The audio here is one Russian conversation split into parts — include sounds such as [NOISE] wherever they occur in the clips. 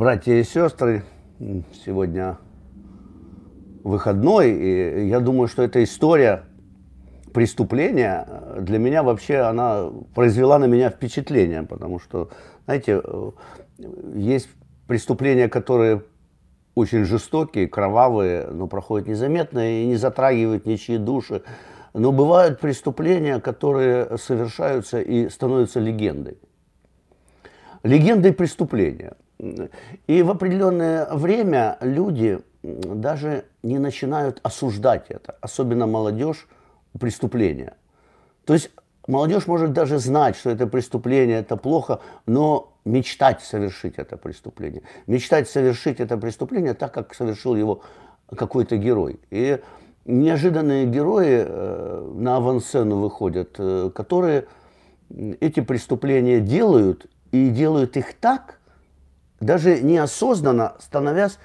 братья и сестры, сегодня выходной, и я думаю, что эта история преступления э, для меня вообще, она произвела на меня впечатление, потому что, знаете, э, есть преступления, которые очень жестокие, кровавые, но проходят незаметно и не затрагивают ничьи души. Но бывают преступления, которые совершаются и становятся легендой. Легендой преступления – и в определенное время люди даже не начинают осуждать это, особенно молодежь, преступления. То есть молодежь может даже знать, что это преступление, это плохо, но мечтать совершить это преступление. Мечтать совершить это преступление так, как совершил его какой-то герой. И неожиданные герои э, на авансцену выходят, э, которые эти преступления делают, и делают их так, даже неосознанно становясь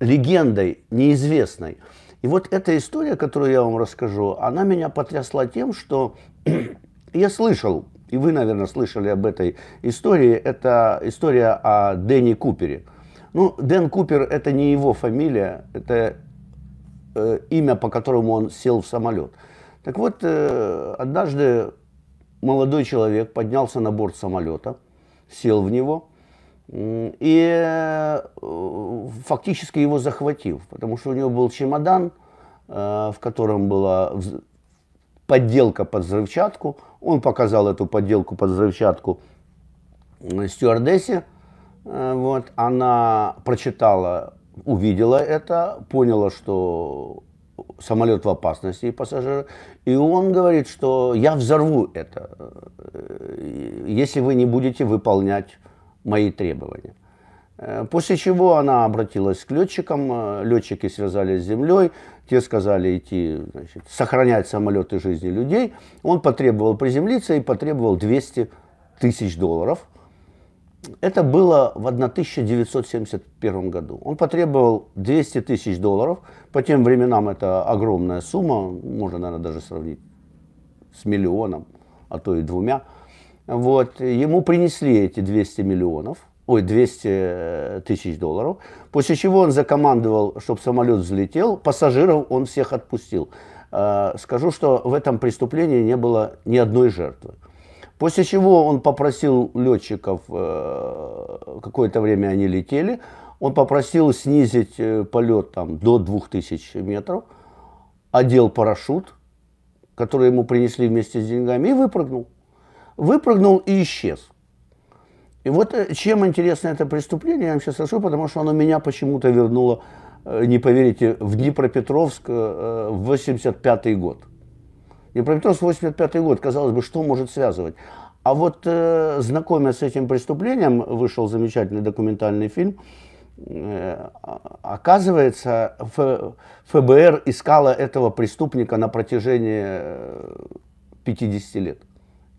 легендой неизвестной. И вот эта история, которую я вам расскажу, она меня потрясла тем, что [CLEARS THROAT] я слышал, и вы, наверное, слышали об этой истории, это история о Дэнни Купере. Ну, Дэн Купер – это не его фамилия, это э, имя, по которому он сел в самолет. Так вот, э, однажды молодой человек поднялся на борт самолета, сел в него – и э, фактически его захватив, потому что у него был чемодан, э, в котором была подделка под взрывчатку. Он показал эту подделку под взрывчатку э, стюардессе. Вот. Она прочитала, увидела это, поняла, что самолет в опасности и пассажиры. И он говорит, что я взорву это, если вы не будете выполнять мои требования. Э, после чего она обратилась к летчикам, э, летчики связались с землей, те сказали идти, значит, сохранять самолеты жизни людей. Он потребовал приземлиться и потребовал 200 тысяч долларов. Это было в 1971 году. Он потребовал 200 тысяч долларов. По тем временам это огромная сумма, можно, наверное, даже сравнить с миллионом, а то и двумя. Вот, ему принесли эти 200 миллионов, ой, 200 э, тысяч долларов, после чего он закомандовал, чтобы самолет взлетел, пассажиров он всех отпустил. Э, скажу, что в этом преступлении не было ни одной жертвы. После чего он попросил летчиков, э, какое-то время они летели, он попросил снизить полет там, до 2000 метров, одел парашют, который ему принесли вместе с деньгами, и выпрыгнул выпрыгнул и исчез. И вот э, чем интересно это преступление, я вам сейчас расскажу, потому что оно меня почему-то вернуло, э, не поверите, в Днепропетровск э, в 85 год. Днепропетровск 85 год, казалось бы, что может связывать? А вот знакомя с этим преступлением, вышел замечательный документальный фильм. оказывается, ФБР искала этого преступника на протяжении 50 лет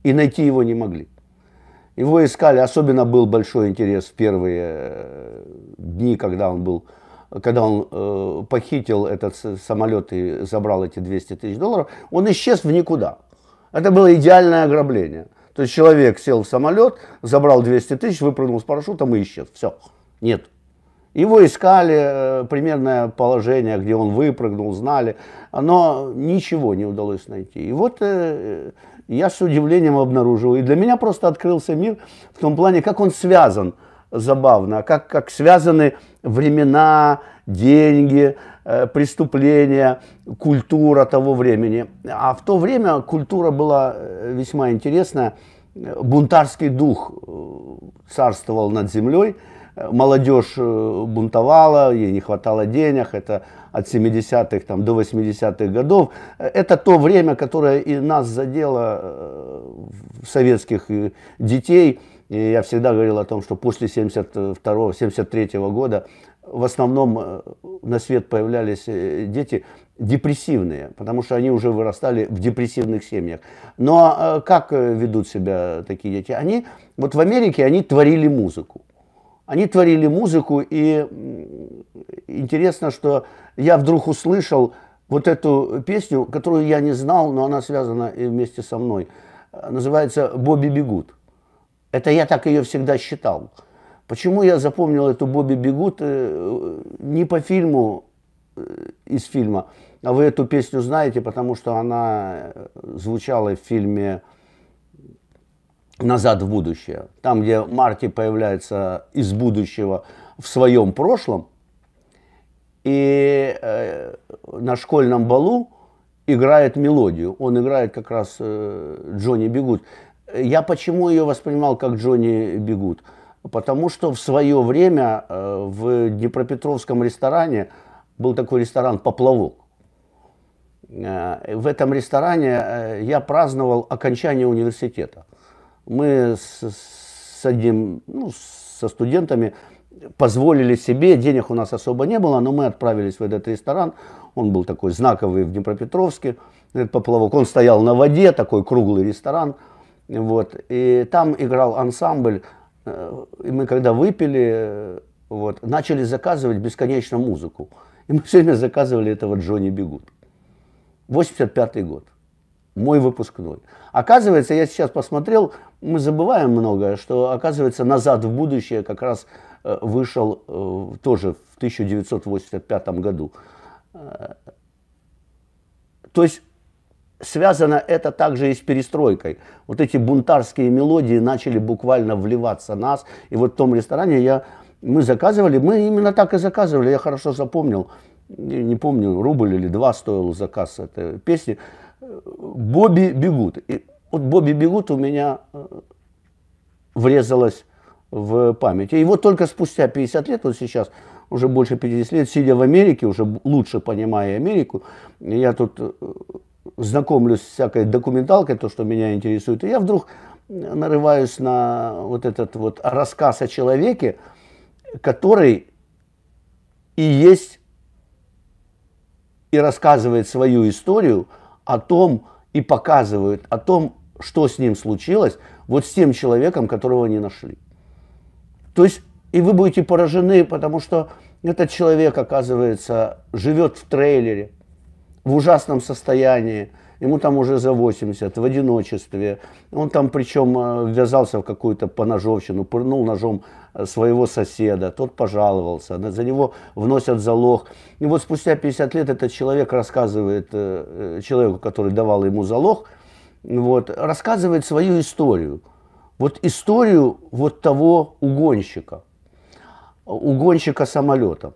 и найти его не могли. Его искали, особенно был большой интерес в первые э, дни, когда он был когда он э, похитил этот самолет и забрал эти 200 тысяч долларов, он исчез в никуда. Это было идеальное ограбление. То есть человек сел в самолет, забрал 200 тысяч, выпрыгнул с парашютом и исчез. Все. Нет. Его искали, э, примерное положение, где он выпрыгнул, знали, но ничего не удалось найти. И вот э, и я с удивлением обнаруживаю. И для меня просто открылся мир в том плане, как он связан забавно, а как, как связаны времена, деньги, э, преступления, культура того времени. А в то время культура была э, весьма интересная. Бунтарский дух э, царствовал над землей молодежь э, бунтовала, ей не хватало денег, это от 70-х там, до 80-х годов. Это то время, которое и нас задело э, советских э, детей. И я всегда говорил о том, что после 72-73 года в основном на свет появлялись дети депрессивные, потому что они уже вырастали в депрессивных семьях. Но как ведут себя такие дети? Они, вот в Америке они творили музыку. Они творили музыку, и интересно, что я вдруг услышал вот эту песню, которую я не знал, но она связана и вместе со мной. Называется «Бобби Бегут». Это я так ее всегда считал. Почему я запомнил эту Бобби Бегут э, не по фильму, э, из фильма, а вы эту песню знаете, потому что она э, звучала в фильме назад в будущее, там, где Марти появляется из будущего в своем прошлом, и э, на школьном балу играет мелодию. Он играет как раз э, Джонни Бегут. Я почему ее воспринимал как Джонни Бегут? Потому что в свое время э, в Днепропетровском ресторане был такой ресторан «Поплавок». Э, в этом ресторане э, я праздновал окончание университета – мы с, с одним, ну, со студентами позволили себе, денег у нас особо не было, но мы отправились в этот ресторан, он был такой знаковый в Днепропетровске, этот поплавок, он стоял на воде, такой круглый ресторан, вот, и там играл ансамбль, э, и мы когда выпили, э, вот, начали заказывать бесконечно музыку, и мы все время заказывали этого Джонни Бегут, 85 год мой выпускной. Оказывается, я сейчас посмотрел, мы забываем многое, что, оказывается, «Назад в будущее» как раз э, вышел э, тоже в 1985 году. Э, то есть связано это также и с перестройкой. Вот эти бунтарские мелодии начали буквально вливаться в нас. И вот в том ресторане я, мы заказывали, мы именно так и заказывали, я хорошо запомнил, не помню, рубль или два стоил заказ этой песни. Бобби Бегут. И вот Бобби Бегут у меня э, врезалось в память. И вот только спустя 50 лет, вот сейчас уже больше 50 лет, сидя в Америке, уже лучше понимая Америку, я тут э, знакомлюсь с всякой документалкой, то, что меня интересует, и я вдруг нарываюсь на вот этот вот рассказ о человеке, который и есть, и рассказывает свою историю – о том и показывают, о том, что с ним случилось, вот с тем человеком, которого не нашли. То есть, и вы будете поражены, потому что этот человек, оказывается, живет в трейлере, в ужасном состоянии, ему там уже за 80, в одиночестве. Он там причем э, ввязался в какую-то поножовщину, пырнул ножом э, своего соседа, тот пожаловался, за него вносят залог. И вот спустя 50 лет этот человек рассказывает э, человеку, который давал ему залог, вот, рассказывает свою историю. Вот историю вот того угонщика, угонщика самолета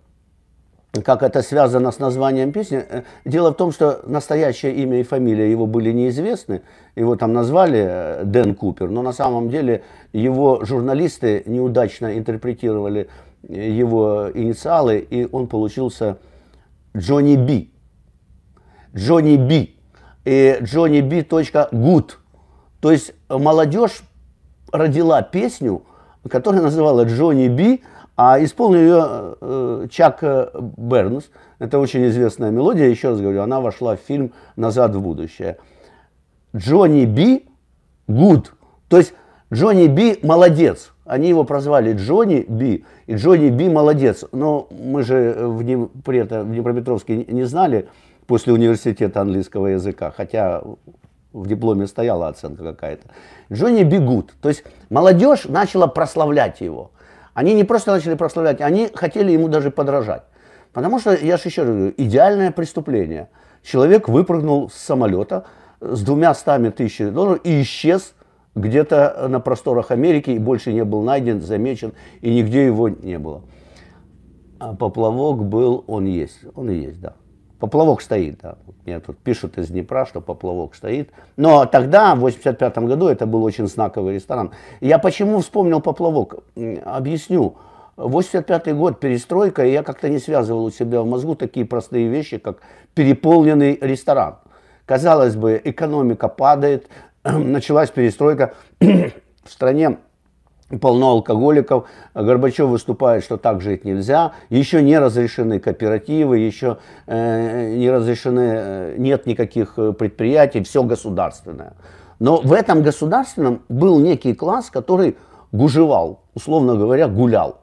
как это связано с названием песни. Э, дело в том, что настоящее имя и фамилия его были неизвестны. Его там назвали э, Дэн Купер, но на самом деле его журналисты неудачно интерпретировали э, его инициалы, и он получился Джонни Би. Джонни Би. И Джонни Би. Гуд. То есть молодежь родила песню, которая называла Джонни Би – а исполнил ее э, Чак э, Бернс. Это очень известная мелодия. Еще раз говорю, она вошла в фильм «Назад в будущее». Джонни Би Гуд. То есть Джонни Би молодец. Они его прозвали Джонни Би. И Джонни Би молодец. Но мы же э, в, при этом в Днепропетровске не знали после университета английского языка. Хотя в дипломе стояла оценка какая-то. Джонни Бигуд. То есть молодежь начала прославлять его. Они не просто начали прославлять, они хотели ему даже подражать. Потому что, я же еще раз говорю, идеальное преступление. Человек выпрыгнул с самолета э, с двумя стами тысяч долларов и исчез где-то э, на просторах Америки и больше не был найден, замечен, и нигде его не было. А поплавок был, он есть, он и есть, да. Поплавок стоит, да. Мне тут пишут из Днепра, что поплавок стоит. Но тогда, в 85 году, это был очень знаковый ресторан. Я почему вспомнил поплавок? Объясню. 85 год, перестройка, и я как-то не связывал у себя в мозгу такие простые вещи, как переполненный ресторан. Казалось бы, экономика падает, [CLEARS THROAT] началась перестройка [CLEARS THROAT] в стране полно алкоголиков. Горбачев выступает, что так жить нельзя. Еще не разрешены кооперативы, еще э, не разрешены, э, нет никаких э, предприятий, все государственное. Но в этом государственном был некий класс, который гужевал, условно говоря, гулял.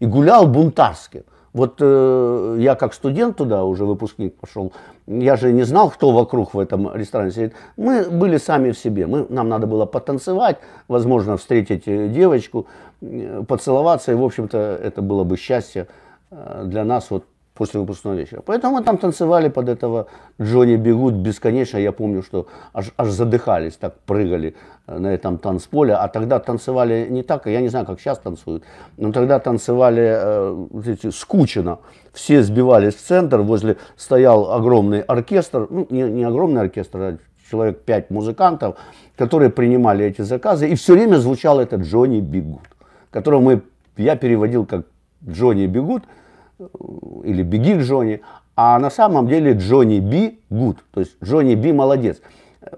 И гулял бунтарски. Вот э, я как студент туда, уже выпускник пошел, я же не знал, кто вокруг в этом ресторане сидит. Мы были сами в себе. Мы, нам надо было потанцевать, возможно, встретить э, девочку, э, поцеловаться. И, в общем-то, это было бы счастье э, для нас вот после выпускного вечера. Поэтому мы там танцевали под этого Джонни Бегут бесконечно. Я помню, что аж, аж задыхались, так прыгали э, на этом танцполе. А тогда танцевали не так, я не знаю, как сейчас танцуют, но тогда танцевали э, эти, скучно. Все сбивались в центр, возле стоял огромный оркестр, ну, не, не огромный оркестр, а человек пять музыкантов, которые принимали эти заказы. И все время звучал этот Джонни Бегут, которого мы, я переводил как Джонни Бегут – или «Беги, Джонни», а на самом деле Джонни Би гуд, то есть Джонни Би молодец.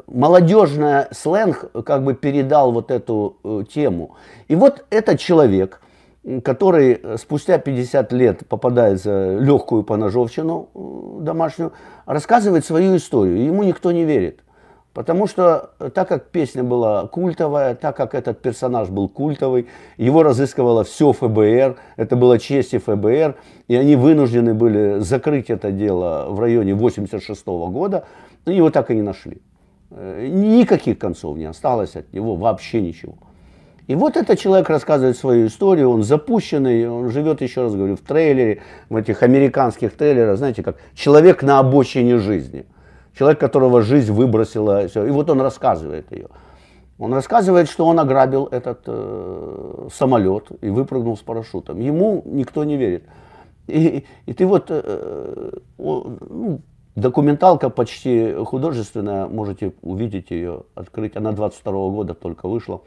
Молодежная сленг как бы передал вот эту э, тему. И вот этот человек, который спустя 50 лет попадает за легкую поножовщину э, домашнюю, рассказывает свою историю, ему никто не верит. Потому что э, так как песня была культовая, так как этот персонаж был культовый, его разыскивало все ФБР, это было чести ФБР, и они вынуждены были закрыть это дело в районе 86 года, но его так и не нашли. Э, никаких концов не осталось от него, вообще ничего. И вот этот человек рассказывает свою историю, он запущенный, он живет, еще раз говорю, в трейлере, в этих американских трейлерах, знаете, как человек на обочине жизни – человек, которого жизнь выбросила, все. и вот он рассказывает ее. Он рассказывает, что он ограбил этот э, самолет и выпрыгнул с парашютом. Ему никто не верит. И, и ты вот, э, он, ну, документалка почти художественная, можете увидеть ее, открыть. Она 22 -го года только вышла.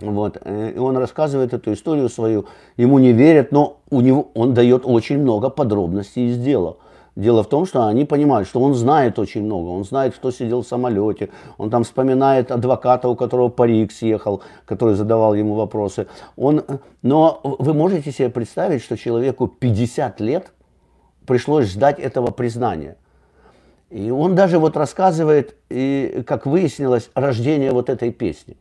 Вот. Э, и он рассказывает эту историю свою, ему не верят, но у него, он дает очень много подробностей из дела. Дело в том, что они понимают, что он знает очень много. Он знает, кто сидел в самолете. Он там вспоминает адвоката, у которого парик съехал, который задавал ему вопросы. Он... Но вы можете себе представить, что человеку 50 лет пришлось ждать этого признания. И он даже вот рассказывает, и, как выяснилось, рождение вот этой песни.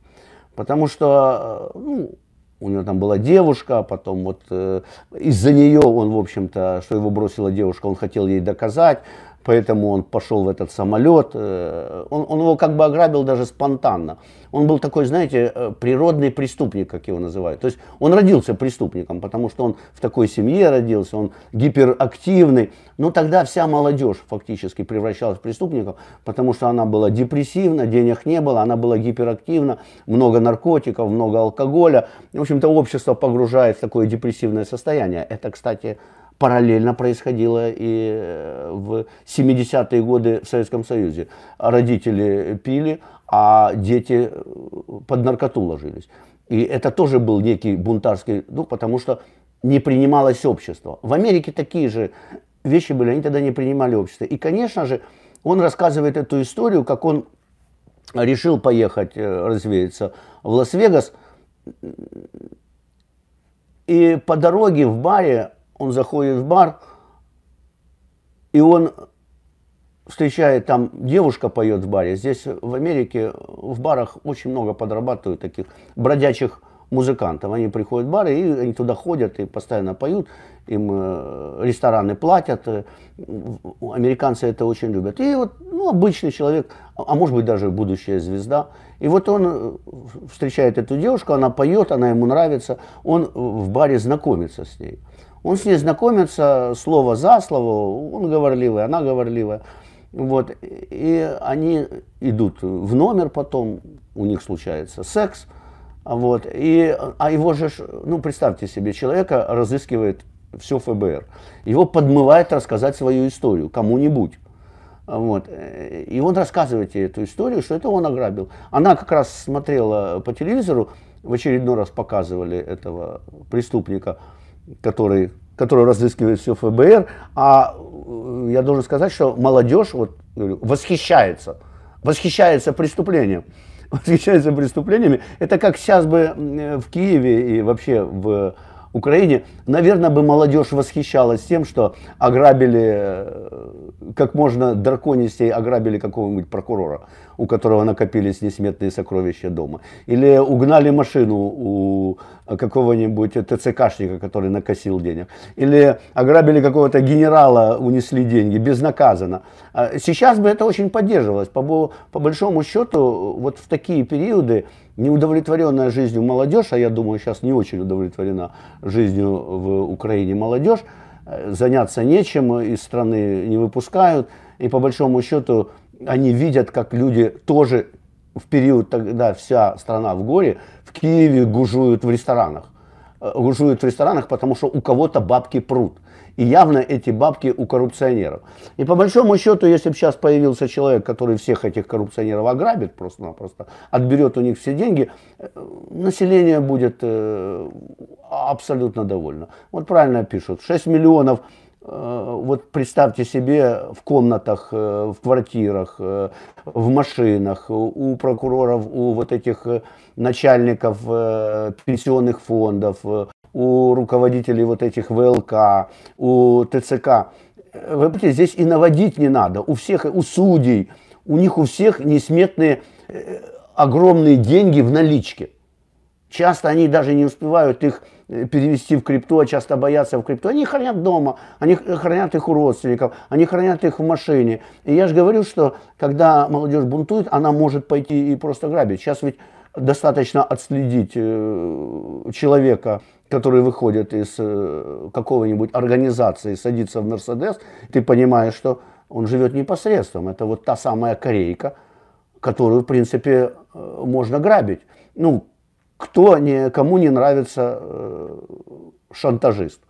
Потому что э, ну, у него там была девушка, а потом вот э, из-за нее он, в общем-то, что его бросила девушка, он хотел ей доказать, поэтому он пошел в этот самолет. Э, он, он его как бы ограбил даже спонтанно. Он был такой, знаете, э, природный преступник, как его называют. То есть он родился преступником, потому что он в такой семье родился, он гиперактивный. Но тогда вся молодежь фактически превращалась в преступников, потому что она была депрессивна, денег не было, она была гиперактивна, много наркотиков, много алкоголя. В общем-то, общество погружает в такое депрессивное состояние. Это, кстати, Параллельно происходило и э, в 70-е годы в Советском Союзе. Родители пили, а дети э, под наркоту ложились. И это тоже был некий бунтарский, ну, потому что не принималось общество. В Америке такие же вещи были, они тогда не принимали общество. И, конечно же, он рассказывает эту историю, как он решил поехать э, развеяться в Лас-Вегас. И по дороге в баре он заходит в бар, и он встречает, там девушка поет в баре. Здесь в Америке в барах очень много подрабатывают таких бродячих музыкантов. Они приходят в бары, и они туда ходят и постоянно поют, им э, рестораны платят. Э, американцы это очень любят. И вот ну, обычный человек, а, а может быть даже будущая звезда. И вот он э, встречает эту девушку, она поет, она ему нравится, он в баре знакомится с ней. Он с ней знакомится слово за слово, он говорливый, она говорливая. Вот, и они идут в номер потом, у них случается секс, вот, и, а его же, ну, представьте себе, человека разыскивает все ФБР, его подмывает рассказать свою историю кому-нибудь. Вот. И он рассказывает ей эту историю, что это он ограбил. Она как раз смотрела по телевизору, в очередной раз показывали этого преступника – который, которую разыскивает все ФБР, а э, я должен сказать, что молодежь вот, говорю, восхищается, восхищается преступлением. [LAUGHS] Восхищается преступлениями. Это как сейчас бы э, в Киеве и вообще в Украине, наверное, бы молодежь восхищалась тем, что ограбили, э, как можно драконистей ограбили какого-нибудь прокурора у которого накопились несметные сокровища дома. Или угнали машину у какого-нибудь ТЦКшника, который накосил денег. Или ограбили какого-то генерала, унесли деньги безнаказанно. А сейчас бы это очень поддерживалось. По, по большому счету, вот в такие периоды неудовлетворенная жизнью молодежь, а я думаю, сейчас не очень удовлетворена жизнью в Украине молодежь, э, заняться нечем, из страны не выпускают, и по большому счету они видят, как люди тоже в период, когда вся страна в горе, в Киеве гужуют в ресторанах. Э, гужуют в ресторанах, потому что у кого-то бабки прут. И явно эти бабки у коррупционеров. И по большому счету, если бы сейчас появился человек, который всех этих коррупционеров ограбит просто-напросто, отберет у них все деньги, э, население будет э, абсолютно довольно. Вот правильно пишут, 6 миллионов Э, вот представьте себе в комнатах, э, в квартирах, э, в машинах, у прокуроров, у вот этих начальников пенсионных фондов, у руководителей вот этих ВЛК, у ТЦК. Вы понимаете, здесь и наводить не надо. У всех, у судей, у них у всех несметные огромные деньги в наличке. Часто они даже не успевают их Э, перевести в крипту, а часто боятся в крипту. Они хранят дома, они хранят их у родственников, они хранят их в машине. И я же говорю, что когда молодежь бунтует, она может пойти и просто грабить. Сейчас ведь достаточно отследить э, человека, который выходит из э, какого-нибудь организации, садится в Мерседес, ты понимаешь, что он живет непосредством. Это вот та самая корейка, которую, в принципе, можно грабить. Ну, кто никому не нравится э, шантажист?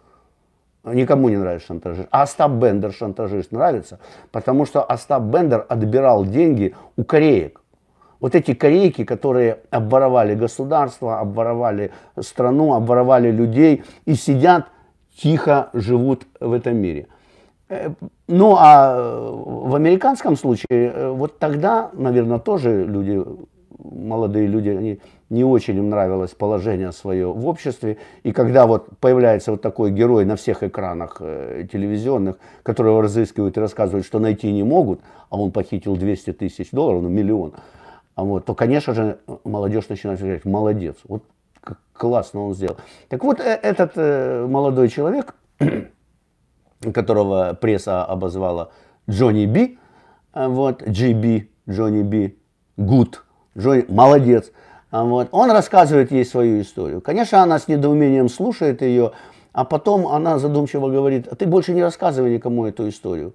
Никому не нравится шантажист. А Остап Бендер шантажист нравится, потому что Остап Бендер отбирал деньги у кореек. Вот эти корейки, которые обворовали государство, обворовали страну, обворовали людей и сидят, тихо живут в этом мире. Э, ну а э, в американском случае, э, вот тогда, наверное, тоже люди молодые люди, они, не очень им нравилось положение свое в обществе. И когда вот появляется вот такой герой на всех экранах э, телевизионных, которого разыскивают и рассказывают, что найти не могут, а он похитил 200 тысяч долларов, ну миллион, а вот, то, конечно же, молодежь начинает говорить, молодец, вот как классно он сделал. Так вот, э, этот э, молодой человек, [CLEARS THROAT] которого пресса обозвала Джонни Би, э, вот, Джи Би, Джонни Би, Гуд, Джой молодец. А вот. Он рассказывает ей свою историю. Конечно, она с недоумением слушает ее, а потом она задумчиво говорит, "А ты больше не рассказывай никому эту историю.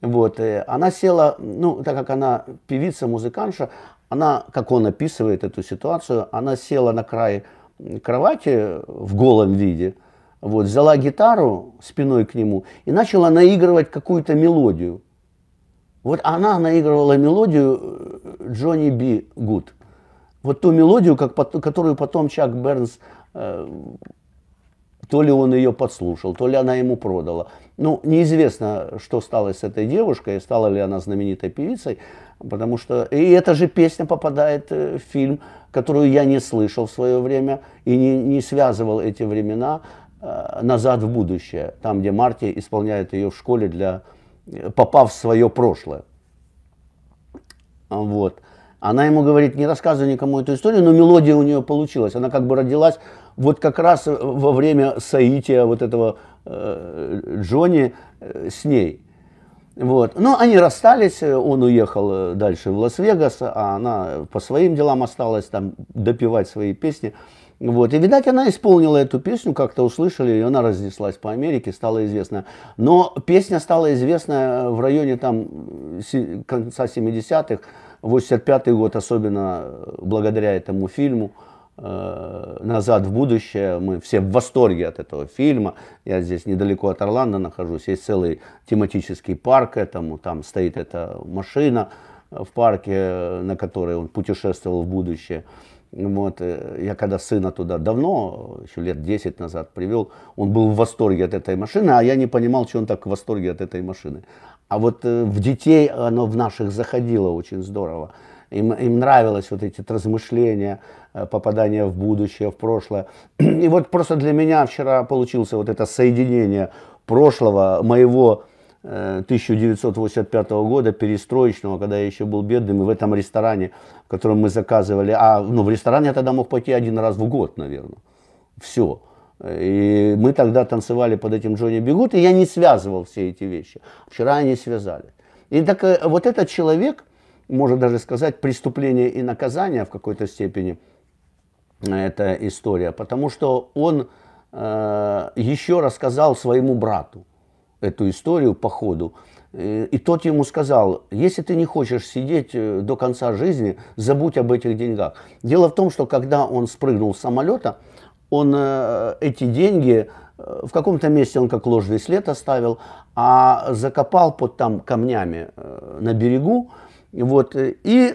Вот. Э, она села, ну, так как она певица, музыканша, она, как он описывает эту ситуацию, она села на край кровати в голом виде, вот, взяла гитару спиной к нему и начала наигрывать какую-то мелодию. Вот она наигрывала мелодию э, Джонни Би Гуд. Вот ту мелодию, как, которую потом Чак Бернс, э, то ли он ее подслушал, то ли она ему продала. Ну, неизвестно, что стало с этой девушкой, стала ли она знаменитой певицей, потому что... И эта же песня попадает э, в фильм, которую я не слышал в свое время и не, не связывал эти времена э, «Назад в будущее», там, где Марти исполняет ее в школе для попав в свое прошлое. Вот. Она ему говорит, не рассказывай никому эту историю, но мелодия у нее получилась. Она как бы родилась вот как раз во время соития вот этого э, Джонни э, с ней. Вот. Но они расстались, он уехал э, дальше в Лас-Вегас, а она по своим делам осталась там допивать свои песни. Вот. И, видать, она исполнила эту песню, как-то услышали, и она разнеслась по Америке, стала известна. Но песня стала известна э, в районе там, конца 70-х, 85-й год, особенно э, благодаря этому фильму э, назад в будущее. Мы все в восторге от этого фильма. Я здесь недалеко от Орландо нахожусь. Есть целый тематический парк этому. Там стоит эта машина в парке, на которой он путешествовал в будущее. Вот, э, я когда сына туда давно, еще лет 10 назад привел, он был в восторге от этой машины, а я не понимал, что он так в восторге от этой машины. А вот э, в детей оно в наших заходило очень здорово. Им, им нравилось вот эти размышления, э, попадание в будущее, в прошлое. [CLEARS THROAT] И вот просто для меня вчера получился вот это соединение прошлого, моего 1985 года, перестроечного, когда я еще был бедным, и в этом ресторане, в котором мы заказывали, а ну, в ресторан я тогда мог пойти один раз в год, наверное. Все. И мы тогда танцевали под этим Джонни Бегут, и я не связывал все эти вещи. Вчера они связали. И так э, вот этот человек, можно даже сказать, преступление и наказание в какой-то степени, э, эта история, потому что он э, еще рассказал своему брату эту историю по ходу. Э, и тот ему сказал, если ты не хочешь сидеть э, до конца жизни, забудь об этих деньгах. Дело в том, что когда он спрыгнул с самолета, он э, эти деньги в каком-то месте он как ложный след оставил, а закопал под там камнями на берегу, вот, и,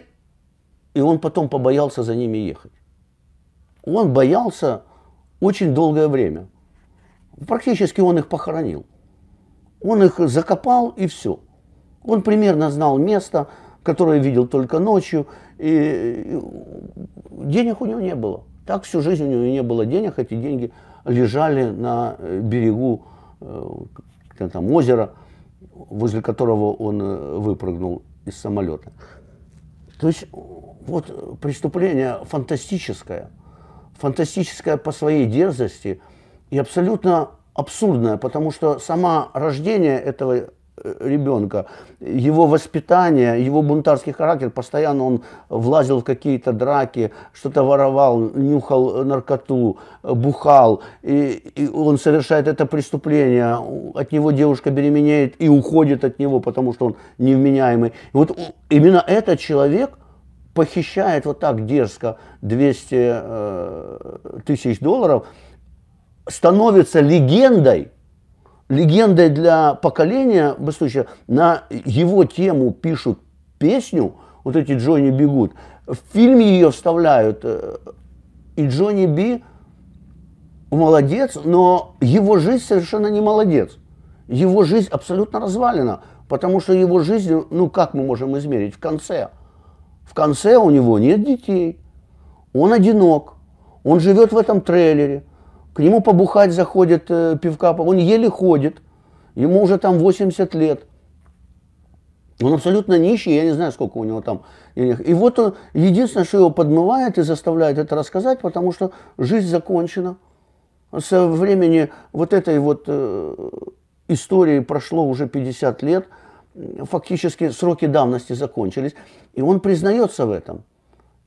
и он потом побоялся за ними ехать. Он боялся очень долгое время. Практически он их похоронил. Он их закопал и все. Он примерно знал место, которое видел только ночью, и денег у него не было. Так всю жизнь у него не было денег, эти деньги лежали на э, берегу э, там, озера, возле которого он э, выпрыгнул из самолета. То есть вот преступление фантастическое, фантастическое по своей дерзости и абсолютно абсурдная, потому что само рождение этого э, ребенка, его воспитание, его бунтарский характер, постоянно он влазил в какие-то драки, что-то воровал, нюхал наркоту, э, бухал, и, и он совершает это преступление, от него девушка беременеет и уходит от него, потому что он невменяемый. И вот именно этот человек похищает вот так дерзко 200 э, тысяч долларов – становится легендой, легендой для поколения быстрее. На его тему пишут песню, вот эти Джонни бегут. В фильме ее вставляют. Э, и Джонни Би молодец, но его жизнь совершенно не молодец. Его жизнь абсолютно развалена, потому что его жизнь, ну как мы можем измерить, в конце. В конце у него нет детей, он одинок, он живет в этом трейлере – к нему побухать заходит э, пивка, он еле ходит, ему уже там 80 лет. Он абсолютно нищий, я не знаю, сколько у него там денег. И вот он, единственное, что его подмывает и заставляет это рассказать, потому что жизнь закончена. Со времени вот этой вот э, истории прошло уже 50 лет, фактически сроки давности закончились, и он признается в этом –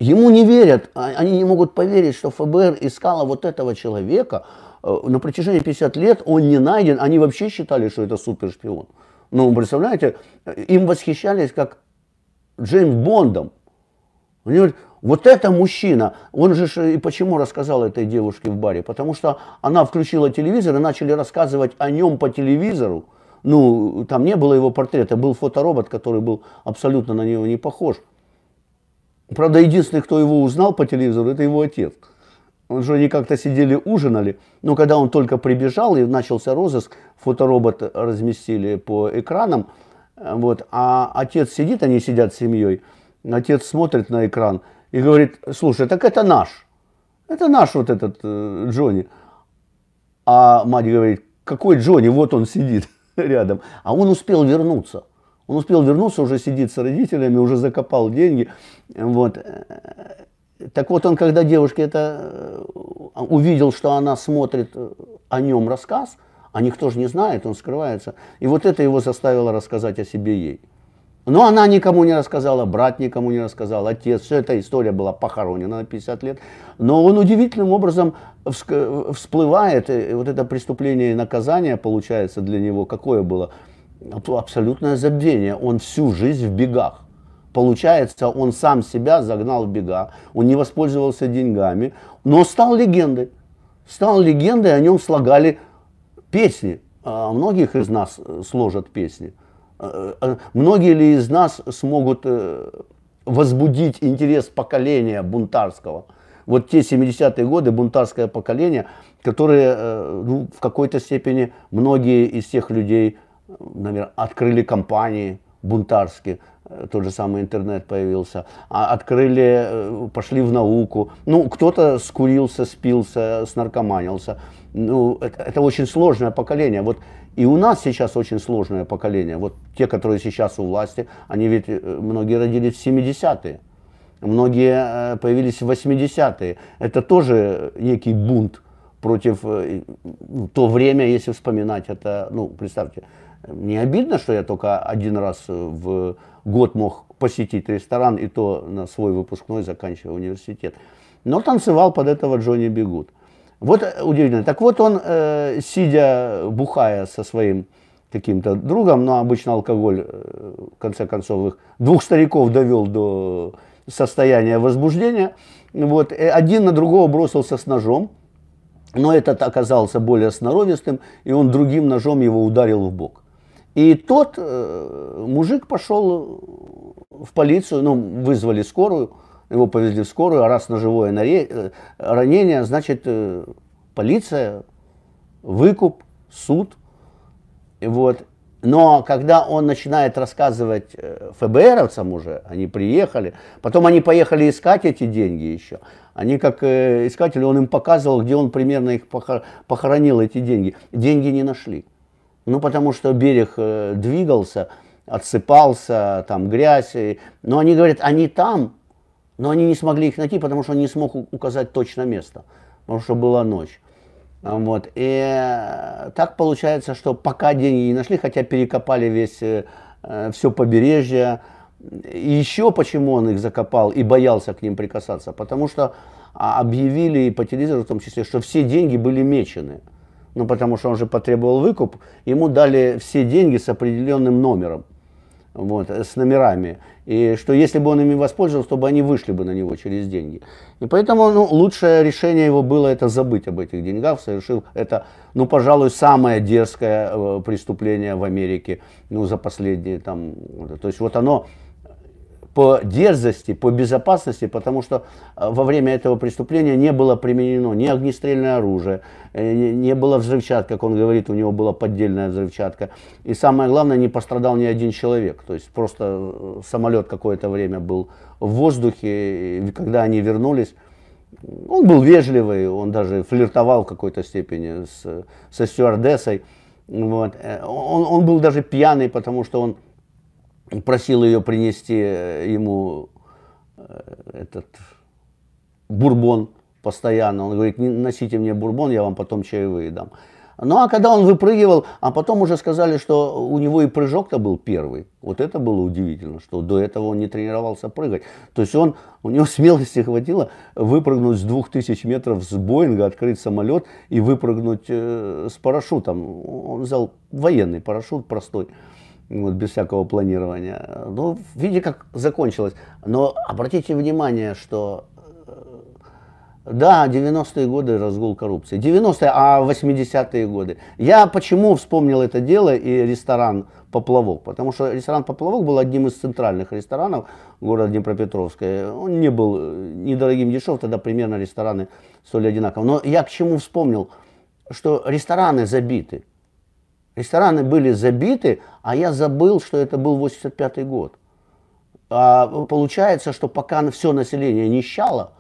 Ему не верят, а, они не могут поверить, что ФБР искало вот этого человека. Э, на протяжении 50 лет он не найден, они вообще считали, что это супершпион. Ну, представляете, э, им восхищались как Джеймс Бондом. Они говорят, вот это мужчина. Он же и почему рассказал этой девушке в баре? Потому что она включила телевизор и начали рассказывать о нем по телевизору. Ну, там не было его портрета, был фоторобот, который был абсолютно на него не похож. Правда, единственный, кто его узнал по телевизору, это его отец. Он же они как-то сидели, ужинали, но когда он только прибежал и начался розыск, фоторобот разместили по экранам, э, вот, а отец сидит, они сидят с семьей, отец смотрит на экран и говорит, слушай, так это наш, это наш вот этот э, Джонни. А мать говорит, какой Джонни, вот он сидит [LAUGHS] рядом. А он успел вернуться. Он успел вернуться, уже сидит с родителями, уже закопал деньги. Вот. Так вот он, когда девушке это э, увидел, что она смотрит э, о нем рассказ, а никто же не знает, он скрывается. И вот это его заставило рассказать о себе ей. Но она никому не рассказала, брат никому не рассказал, отец. Вся эта история была похоронена на 50 лет. Но он удивительным образом э, всплывает, и вот это преступление и наказание получается для него, какое было – абсолютное забвение. Он всю жизнь в бегах. Получается, он сам себя загнал в бега, он не воспользовался деньгами, но стал легендой. Стал легендой, о нем слагали песни. А многих из нас э, сложат песни. Э, э, многие ли из нас смогут возбудить интерес поколения бунтарского? Вот те 70-е годы, бунтарское поколение, которое ну, в какой-то степени многие из тех людей – наверное, открыли компании бунтарские, э, тот же самый интернет появился, а открыли, э, пошли в науку. Ну, кто-то скурился, спился, снаркоманился. Ну, это, это очень сложное поколение. Вот и у нас сейчас очень сложное поколение. Вот те, которые сейчас у власти, они ведь э, многие родились в 70-е. Многие появились в 80-е. Это тоже некий бунт против то время, если вспоминать это, ну, представьте, не обидно, что я только один раз э, в год мог посетить ресторан, и то на свой выпускной, заканчивая университет. Но танцевал под этого Джонни Бегут. Вот э, удивительно. Так вот он, э, сидя, бухая со своим каким-то другом, но обычно алкоголь, э, в конце концов, их двух стариков довел до состояния возбуждения. Вот. Один на другого бросился с ножом, но этот оказался более сноровистым, и он другим ножом его ударил в бок. И тот э, мужик пошел в полицию, ну, вызвали скорую, его повезли в скорую, а раз ножевое наре- э, ранение, значит, э, полиция, выкуп, суд. Вот. Но когда он начинает рассказывать э, ФБРовцам уже, они приехали, потом они поехали искать эти деньги еще. Они как э, искатели, он им показывал, где он примерно их похоронил, эти деньги. Деньги не нашли. Ну, потому что берег э, двигался, отсыпался, там грязь. Но они говорят, они там, но они не смогли их найти, потому что он не смог указать точно место, потому что была ночь. А вот. И э, так получается, что пока деньги не нашли, хотя перекопали весь, э, все побережье. И еще почему он их закопал и боялся к ним прикасаться, потому что а, объявили по телевизору в том числе, что все деньги были мечены ну потому что он же потребовал выкуп, ему дали все деньги с определенным номером, вот, с номерами. И что если бы он ими воспользовался, то бы они вышли бы на него через деньги. И поэтому ну, лучшее решение его было это забыть об этих деньгах, совершил это, ну, пожалуй, самое дерзкое э, преступление в Америке ну, за последние там... То есть вот оно по дерзости, по безопасности, потому что э, во время этого преступления не было применено ни огнестрельное оружие, э, не было взрывчатка, как он говорит, у него была поддельная взрывчатка. И самое главное, не пострадал ни один человек. То есть просто э, самолет какое-то время был в воздухе, и когда они вернулись, он был вежливый, он даже флиртовал в какой-то степени с, со стюардессой. Вот. Он, он был даже пьяный, потому что он просил ее принести э, ему э, этот бурбон постоянно. Он говорит, не носите мне бурбон, я вам потом чаевые дам. Ну а когда он выпрыгивал, а потом уже сказали, что у него и прыжок-то был первый. Вот это было удивительно, что до этого он не тренировался прыгать. То есть он, у него [LAUGHS] смелости хватило выпрыгнуть с 2000 метров с Боинга, открыть самолет и выпрыгнуть э, с парашютом. Он взял военный парашют простой вот, без всякого планирования. Ну, видите, как закончилось. Но обратите внимание, что э, да, 90-е годы разгул коррупции. 90-е, а 80-е годы. Я почему вспомнил это дело и ресторан «Поплавок»? Потому что ресторан «Поплавок» был одним из центральных ресторанов города Днепропетровска. Он не был э, недорогим, дешев, тогда примерно рестораны стоили одинаковы. Но я к чему вспомнил? Что рестораны забиты. Рестораны были забиты, а я забыл, что это был 85 год. А получается, что пока все население нищало,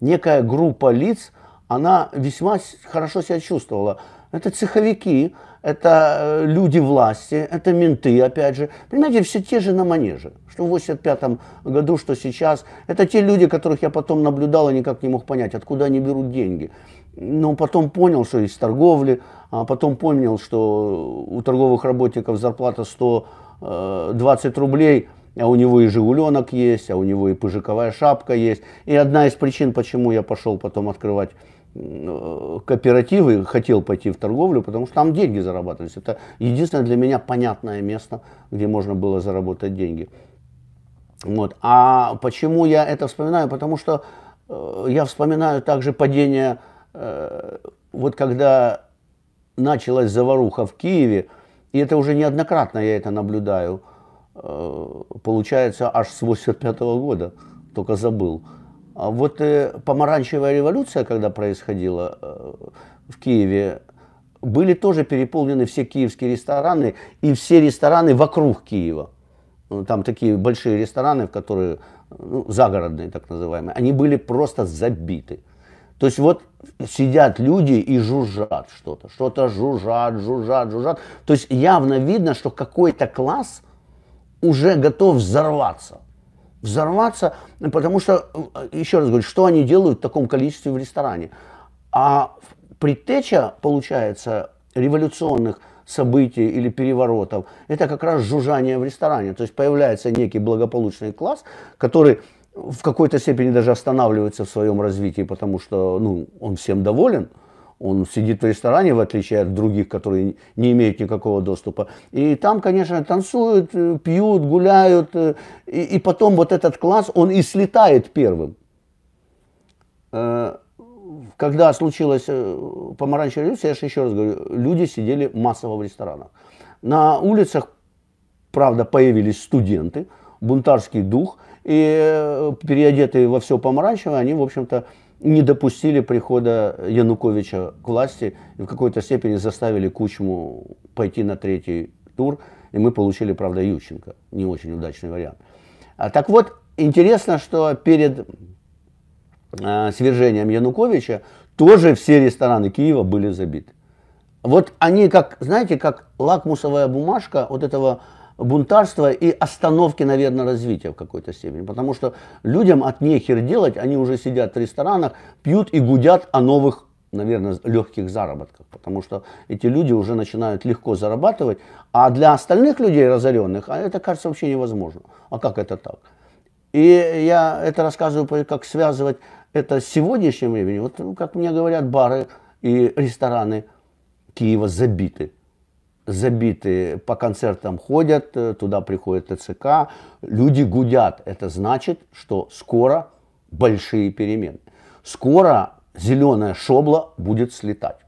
некая группа лиц, она весьма хорошо себя чувствовала. Это цеховики, это э, люди власти, это менты, опять же. Понимаете, все те же на манеже, что в 85 году, что сейчас. Это те люди, которых я потом наблюдал и никак не мог понять, откуда они берут деньги но потом понял, что есть торговли, а потом понял, что у торговых работников зарплата 120 э, рублей, а у него и «Жигуленок» есть, а у него и пыжиковая шапка есть. И одна из причин, почему я пошел потом открывать э, кооперативы, хотел пойти в торговлю, потому что там деньги зарабатывались. Это единственное для меня понятное место, где можно было заработать деньги. Вот. А почему я это вспоминаю? Потому что э, я вспоминаю также падение вот когда началась заваруха в Киеве, и это уже неоднократно я это наблюдаю, э, получается аж с 85 -го года, только забыл. А вот э, помаранчевая революция, когда происходила э, в Киеве, были тоже переполнены все киевские рестораны и все рестораны вокруг Киева. Ну, там такие большие рестораны, в которые ну, загородные так называемые, они были просто забиты. То есть вот сидят люди и жужжат что-то, что-то жужжат, жужжат, жужжат. То есть явно видно, что какой-то класс уже готов взорваться. Взорваться, потому что, э, еще раз говорю, что они делают в таком количестве в ресторане? А предтеча, получается, революционных событий или переворотов, это как раз жужжание в ресторане. То есть появляется некий благополучный класс, который в какой-то степени даже останавливается в своем развитии, потому что ну, он всем доволен, он сидит в ресторане, в отличие от других, которые не имеют никакого доступа. И там, конечно, танцуют, э, пьют, гуляют. Э, и, и потом вот этот класс, он и слетает первым. Э, когда случилось помаранчевая революция, я же еще раз говорю, люди сидели массово в ресторанах. На улицах, правда, появились студенты, бунтарский дух – и э, переодетые во все помаранчевое, они, в общем-то, не допустили прихода Януковича к власти и в какой-то степени заставили Кучму пойти на третий тур, и мы получили, правда, Ющенко, не очень удачный вариант. А, так вот, интересно, что перед э, свержением Януковича тоже все рестораны Киева были забиты. Вот они как, знаете, как лакмусовая бумажка вот этого бунтарства и остановки, наверное, развития в какой-то степени. Потому что людям от нехер делать, они уже сидят в ресторанах, пьют и гудят о новых наверное, легких заработках, потому что эти люди уже начинают легко зарабатывать, а для остальных людей разоренных а это кажется вообще невозможно. А как это так? И я это рассказываю, как связывать это с сегодняшним временем. Вот ну, как мне говорят, бары и рестораны Киева забиты забиты, по концертам ходят, э, туда приходит ТЦК, люди гудят. Это значит, что скоро большие перемены. Скоро зеленая шобла будет слетать.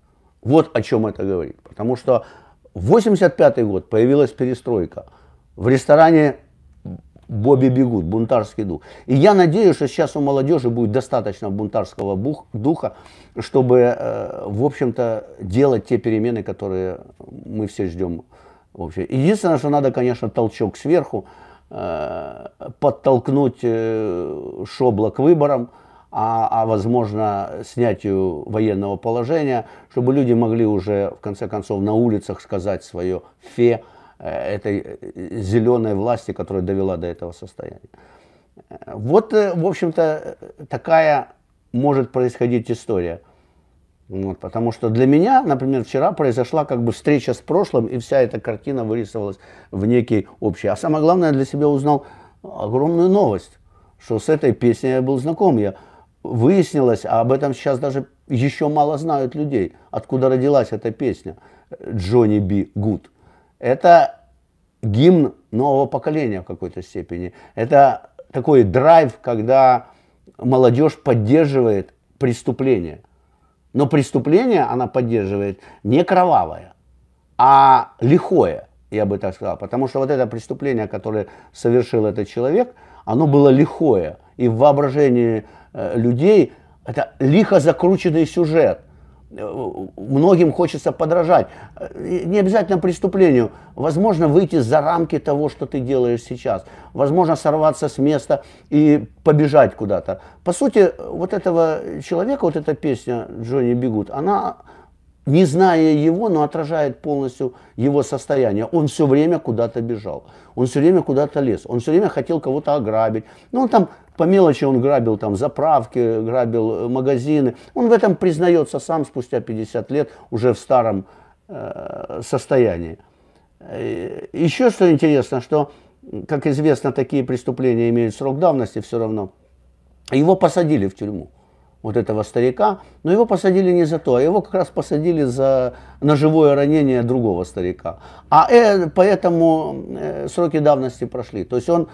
Вот о чем это говорит. Потому что в 1985 год появилась перестройка. В ресторане Бобби Бегут, бунтарский дух. И я надеюсь, что сейчас у молодежи будет достаточно бунтарского бух, духа, чтобы, э, в общем-то, делать те перемены, которые мы все ждем. Вообще. Единственное, что надо, конечно, толчок сверху, э, подтолкнуть э, Шобла к выборам, а, а, возможно, снятию военного положения, чтобы люди могли уже, в конце концов, на улицах сказать свое «фе», Э, этой э, зеленой власти, которая довела до этого состояния. Вот, э, в общем-то, такая может происходить история. Вот, потому что для меня, например, вчера произошла как бы встреча с прошлым, и вся эта картина вырисовалась в некий общий. А самое главное, я для себя узнал огромную новость, что с этой песней я был знаком. Я выяснилось, а об этом сейчас даже еще мало знают людей, откуда родилась эта песня Джонни Би Гуд это гимн нового поколения в какой-то степени. Это такой драйв, когда молодежь поддерживает преступление. Но преступление она поддерживает не кровавое, а лихое, я бы так сказал. Потому что вот это преступление, которое совершил этот человек, оно было лихое. И в воображении э, людей это лихо закрученный сюжет. Э, многим хочется подражать. Э, не обязательно преступлению. Возможно, выйти за рамки того, что ты делаешь сейчас. Возможно, сорваться с места и побежать куда-то. По сути, вот этого человека, вот эта песня «Джонни Бегут», она, не зная его, но отражает полностью его состояние. Он все время куда-то бежал. Он все время куда-то лез. Он все время хотел кого-то ограбить. Ну, он там по мелочи он грабил там заправки, грабил э, магазины. Он в этом признается сам спустя 50 лет уже в старом э, состоянии. Э, еще что интересно, что, как известно, такие преступления имеют срок давности все равно. Его посадили в тюрьму, вот этого старика, но его посадили не за то, а его как раз посадили за ножевое ранение другого старика. А э, поэтому э, сроки давности прошли. То есть он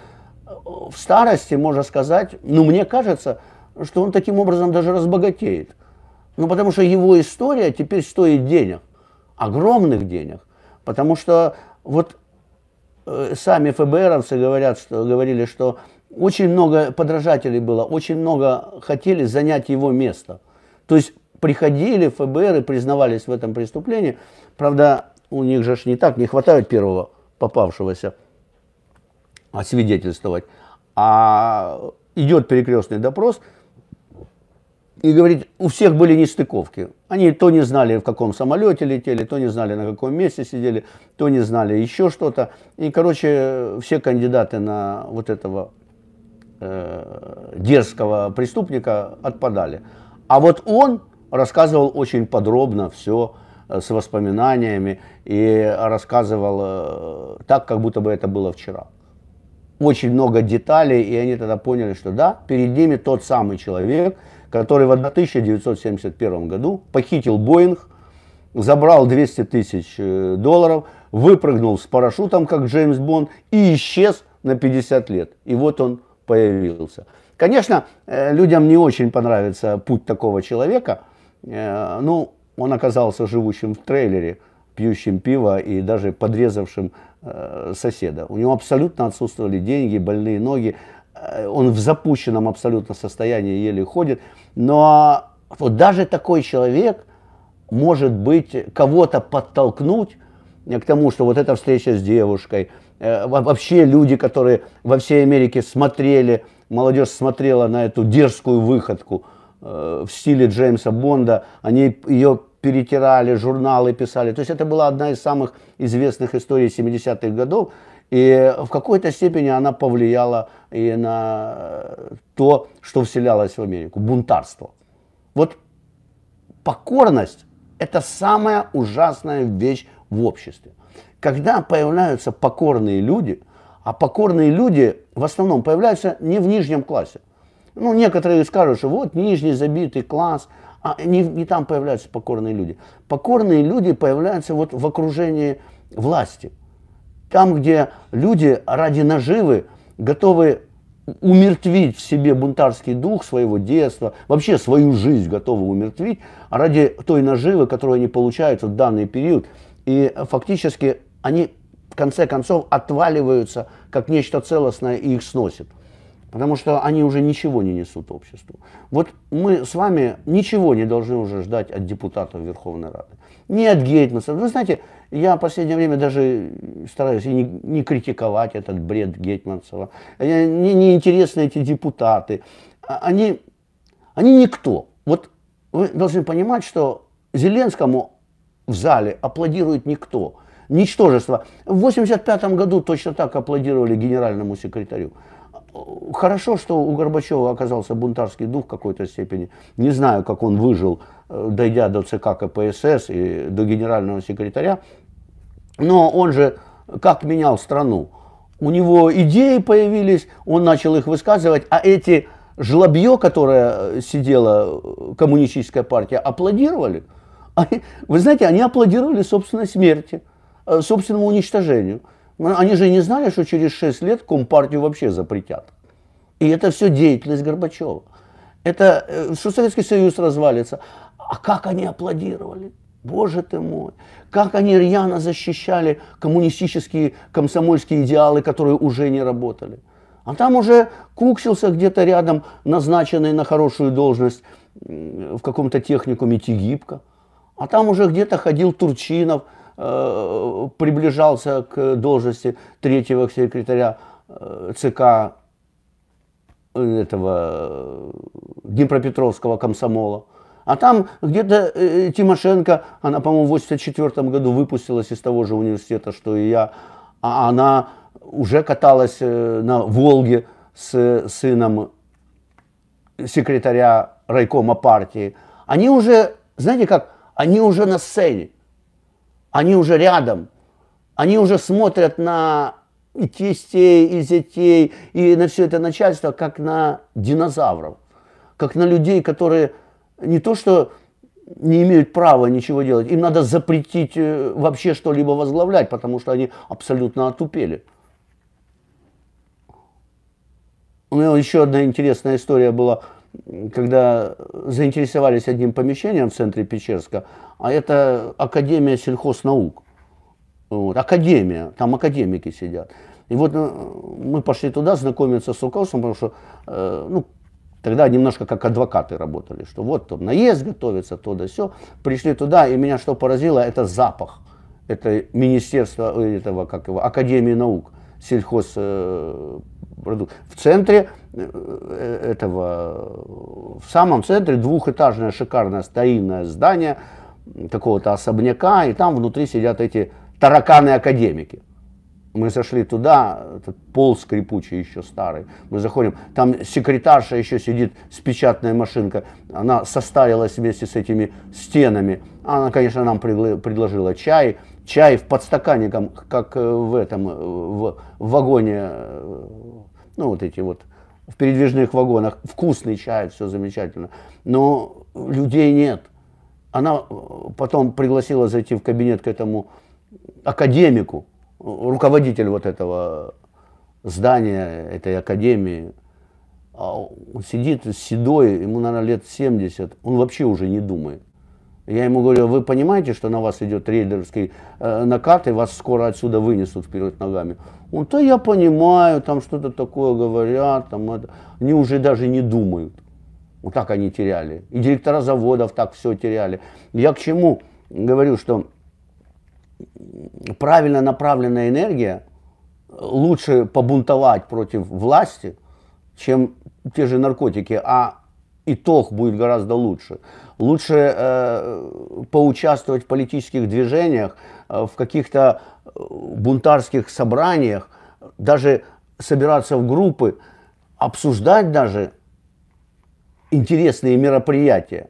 Э, в старости, можно сказать, ну, мне кажется, что он таким образом даже разбогатеет. Ну, потому что его история теперь стоит денег, огромных денег. Потому что вот э, сами ФБРовцы говорят, что, говорили, что очень много подражателей было, очень много хотели занять его место. То есть приходили в ФБР и признавались в этом преступлении. Правда, у них же не так, не хватает первого попавшегося свидетельствовать. А идет перекрестный допрос и говорит, у всех были нестыковки. Они то не знали, в каком самолете летели, то не знали, на каком месте сидели, то не знали еще что-то. И, короче, все кандидаты на вот этого э, дерзкого преступника отпадали. А вот он рассказывал очень подробно все э, с воспоминаниями и рассказывал э, так, как будто бы это было вчера очень много деталей, и они тогда поняли, что да, перед ними тот самый человек, который в 1971 году похитил Боинг, забрал 200 тысяч э, долларов, выпрыгнул с парашютом, как Джеймс Бонд, и исчез на 50 лет. И вот он появился. Конечно, э, людям не очень понравится путь такого человека. Э, ну, он оказался живущим в трейлере, пьющим пиво и даже подрезавшим Э, соседа. У него абсолютно отсутствовали деньги, больные ноги. Э, он в запущенном абсолютно состоянии еле ходит. Но вот даже такой человек может быть кого-то подтолкнуть э, к тому, что вот эта встреча с девушкой, вообще люди, которые во всей Америке смотрели, молодежь смотрела на эту дерзкую выходку в стиле Джеймса Бонда, они ее перетирали, журналы писали. То есть это была одна из самых известных историй 70-х годов. И в какой-то степени она повлияла и на то, что вселялось в Америку. Бунтарство. Вот покорность – это самая ужасная вещь в обществе. Когда появляются покорные люди, а покорные люди в основном появляются не в нижнем классе. Ну, некоторые скажут, что вот нижний забитый класс, а не, не там появляются покорные люди. Покорные люди появляются вот в окружении власти. Там, где люди ради наживы готовы умертвить в себе бунтарский дух своего детства, вообще свою жизнь готовы умертвить ради той наживы, которую они получают в данный период. И фактически они в конце концов отваливаются как нечто целостное и их сносит потому что они уже ничего не несут обществу. Вот мы с вами ничего не должны уже ждать от депутатов Верховной Рады, ни от Гейтмаса. Вы ну, знаете, я в последнее время даже стараюсь и не, не критиковать этот бред Гетманцева. Мне не, интересны эти депутаты. А, они, они никто. Вот вы должны понимать, что Зеленскому в зале аплодирует никто. Ничтожество. В 1985 году точно так аплодировали генеральному секретарю хорошо, что у Горбачева оказался бунтарский дух в какой-то степени. Не знаю, как он выжил, э, дойдя до ЦК КПСС и до генерального секретаря. Но он же как менял страну. У него идеи появились, он начал их высказывать, а эти жлобье, которое э, сидела э, коммунистическая партия, аплодировали. [LAUGHS] Вы знаете, они аплодировали собственной смерти, собственному уничтожению. Ну, они же не знали, что через 6 лет Компартию вообще запретят. И это все деятельность Горбачева. Это, э, что Советский Союз развалится. А как они аплодировали? Боже ты мой, как они рьяно защищали коммунистические комсомольские идеалы, которые уже не работали. А там уже куксился где-то рядом назначенный на хорошую должность в каком-то техникуме Тегибко. А там уже где-то ходил Турчинов – э, приближался к должности третьего секретаря э, ЦК э, этого э, Днепропетровского комсомола. А там где-то э, Тимошенко, она, по-моему, в 84 году выпустилась из того же университета, что и я, а она уже каталась э, на Волге с э, сыном секретаря райкома партии. Они уже, знаете как, они уже на сцене. Они уже рядом. Они уже смотрят на и тестей, и зятей, и на все это начальство, как на динозавров. Как на людей, которые не то что не имеют права ничего делать, им надо запретить э, вообще что-либо возглавлять, потому что они абсолютно отупели. У меня еще одна интересная история была, когда заинтересовались одним помещением в центре Печерска – а это Академия сельхознаук. Вот, академия, там академики сидят. И вот э, мы пошли туда знакомиться с руководством, потому что э, ну, тогда немножко как адвокаты работали, что вот то наезд готовится, то да все. Пришли туда, и меня что поразило, это запах. Это министерство э, этого, как его, Академии наук, сельхоз э, в центре э, этого, в самом центре двухэтажное шикарное старинное здание, какого-то особняка, и там внутри сидят эти тараканы-академики. Мы зашли туда, этот пол скрипучий еще старый. Мы заходим, там секретарша еще сидит с печатной машинкой. Она состарилась вместе с этими стенами. Она, конечно, нам предложила чай. Чай в подстаканником, как э, в этом, э, в вагоне, э, ну вот эти вот, в передвижных вагонах. Вкусный чай, все замечательно. Но людей нет. Она э, потом пригласила зайти в кабинет к этому академику, э, руководитель вот этого здания, этой академии. А он сидит седой, ему, наверное, лет 70, он вообще уже не думает. Я ему говорю, вы понимаете, что на вас идет рейдерский э, накат, и вас скоро отсюда вынесут вперед ногами? Он, то я понимаю, там что-то такое говорят, там это. Они уже даже не думают. Вот так они теряли. И директора заводов так все теряли. Я к чему говорю, что правильно направленная энергия лучше побунтовать против власти, чем те же наркотики, а итог будет гораздо лучше. Лучше э, поучаствовать в политических движениях, э, в каких-то э, бунтарских собраниях, даже собираться в группы, обсуждать даже интересные мероприятия.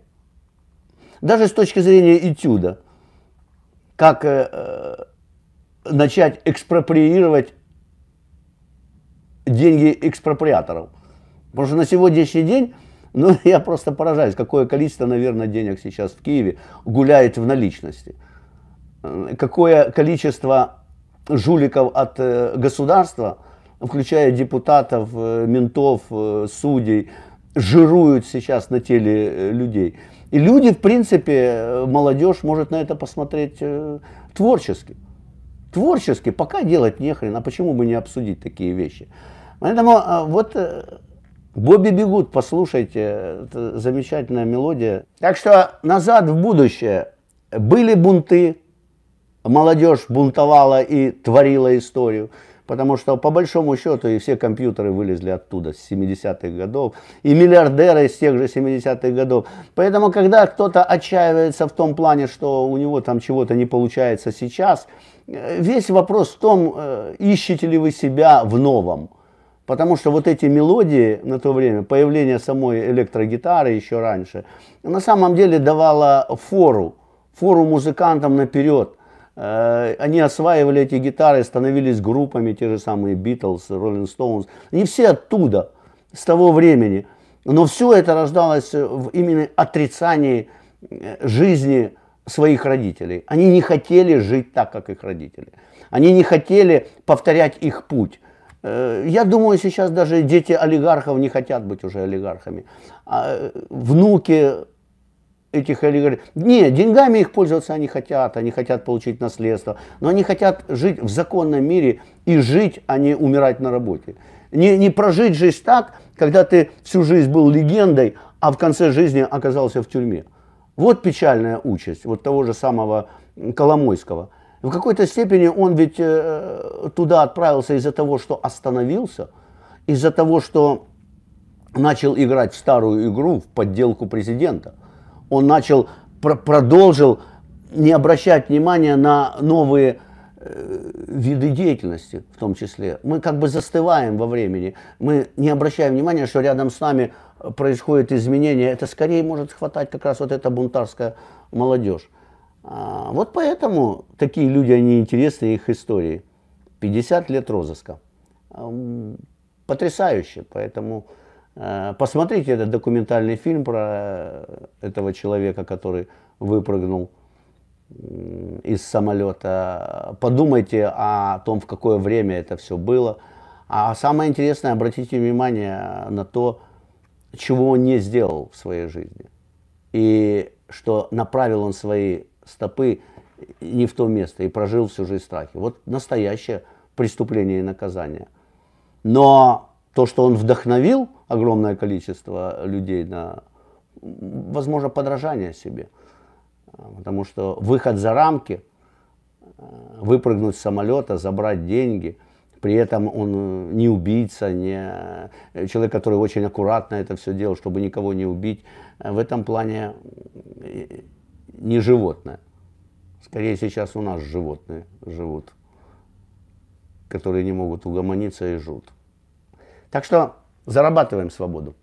Даже с точки зрения этюда, как э, э, начать экспроприировать деньги экспроприаторов. Потому что на сегодняшний день, [LAUGHS] ну, я просто поражаюсь, какое количество, наверное, денег сейчас в Киеве гуляет в наличности. Э, какое количество жуликов от э, государства, включая депутатов, ментов, судей, жируют сейчас на теле э, людей. И люди, в принципе, э, молодежь может на это посмотреть э, творчески. Творчески, пока делать нехрен. а почему бы не обсудить такие вещи? Поэтому вот Бобби Бегут, послушайте, это замечательная мелодия. Так что назад в будущее. Были бунты, молодежь бунтовала и творила историю. Потому что по большому счету и все компьютеры вылезли оттуда с 70-х годов, и миллиардеры из тех же 70-х годов. Поэтому, когда кто-то отчаивается в том плане, что у него там чего-то не получается сейчас, э, весь вопрос в том, э, ищете ли вы себя в новом. Потому что вот эти мелодии на то время, появление самой электрогитары еще раньше, на самом деле давало фору, фору музыкантам наперед. Э, они осваивали эти гитары, становились группами, те же самые Beatles, Rolling Stones. Они все оттуда, с того времени. Но все это рождалось в именно отрицании э, жизни своих родителей. Они не хотели жить так, как их родители. Они не хотели повторять их путь. Э, я думаю, сейчас даже дети олигархов не хотят быть уже олигархами. А, внуки этих олигархов. Не, деньгами их пользоваться они хотят, они хотят получить наследство, но они хотят жить в законном мире и жить, а не умирать на работе. Не, не прожить жизнь так, когда ты всю жизнь был легендой, а в конце жизни оказался в тюрьме. Вот печальная участь вот того же самого Коломойского. В какой-то степени он ведь э, туда отправился из-за того, что остановился, из-за того, что начал играть в старую игру, в подделку президента – он начал, пр продолжил не обращать внимания на новые э, виды деятельности в том числе. Мы как бы застываем во времени, мы не обращаем внимания, что рядом с нами происходит изменение. Это скорее может хватать как раз вот эта бунтарская молодежь. А, вот поэтому такие люди, они интересны, их истории. 50 лет розыска. Потрясающе, поэтому... Э, посмотрите этот документальный фильм про э, этого человека, который выпрыгнул из самолета. Подумайте о том, в какое время это все было. А самое интересное, обратите внимание на то, чего он не сделал в своей жизни. И что направил он свои стопы не в то место и прожил всю жизнь в страхе. Вот настоящее преступление и наказание. Но то, что он вдохновил огромное количество людей на, возможно, подражание себе. А, потому что выход за рамки, э, выпрыгнуть с самолета, забрать деньги, при этом он э, не убийца, не э, человек, который очень аккуратно это все делал, чтобы никого не убить, в этом плане не животное. Скорее сейчас у нас животные живут, которые не могут угомониться и жут. Так что Зарабатываем свободу.